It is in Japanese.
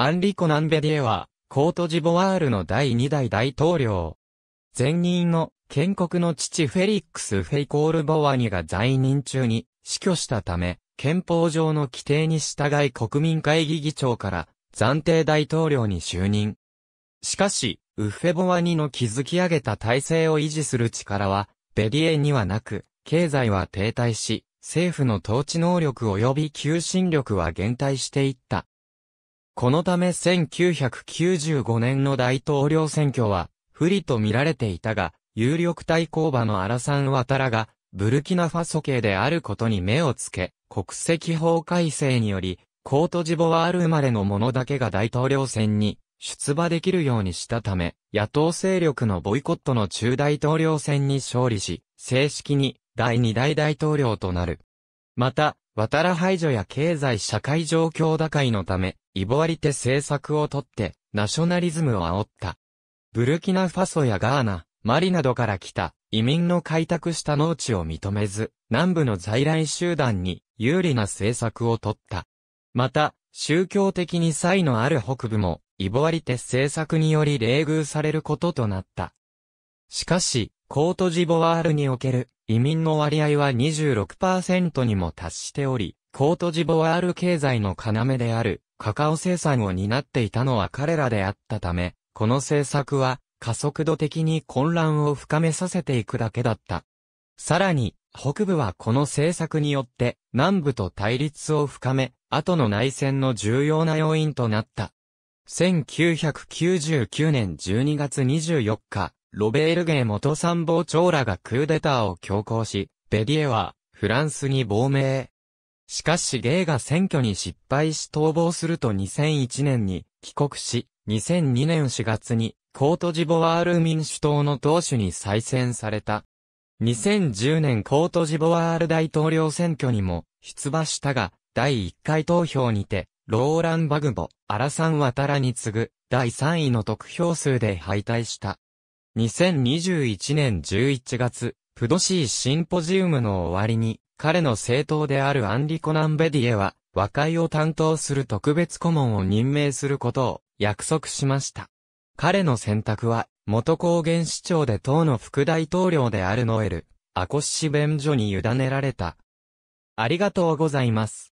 アンリコ・ナンベディエは、コートジボワールの第2代大統領。前任の建国の父フェリックス・フェイコール・ボワニが在任中に死去したため、憲法上の規定に従い国民会議議長から暫定大統領に就任。しかし、ウフェボワニの築き上げた体制を維持する力は、ベリエにはなく、経済は停滞し、政府の統治能力及び求心力は減退していった。このため1995年の大統領選挙は、不利と見られていたが、有力対抗馬のアラサン・ワタラが、ブルキナファソ系であることに目をつけ、国籍法改正により、コートジボワール生まれの者だけが大統領選に出馬できるようにしたため、野党勢力のボイコットの中大統領選に勝利し、正式に第二大大統領となる。また、渡ラ排除や経済社会状況打開のため、イボアリテ政策をとって、ナショナリズムを煽った。ブルキナファソやガーナ、マリなどから来た移民の開拓した農地を認めず、南部の在来集団に有利な政策をとった。また、宗教的に差異のある北部も、イボアリテ政策により冷遇されることとなった。しかし、コートジボワールにおける移民の割合は26%にも達しており、コートジボワール経済の要であるカカオ生産を担っていたのは彼らであったため、この政策は加速度的に混乱を深めさせていくだけだった。さらに、北部はこの政策によって南部と対立を深め、後の内戦の重要な要因となった。1999年12月24日、ロベールゲー元参謀長らがクーデターを強行し、ベディエはフランスに亡命。しかしゲイが選挙に失敗し逃亡すると2001年に帰国し、2002年4月にコートジボワール民主党の党首に再選された。2010年コートジボワール大統領選挙にも出馬したが、第1回投票にて、ローラン・バグボ、アラサン・ワタラに次ぐ、第3位の得票数で敗退した。2021年11月、プドシーシンポジウムの終わりに、彼の政党であるアンリ・コナン・ベディエは、和解を担当する特別顧問を任命することを約束しました。彼の選択は、元高原市長で党の副大統領であるノエル、アコッシ・ベンジョに委ねられた。ありがとうございます。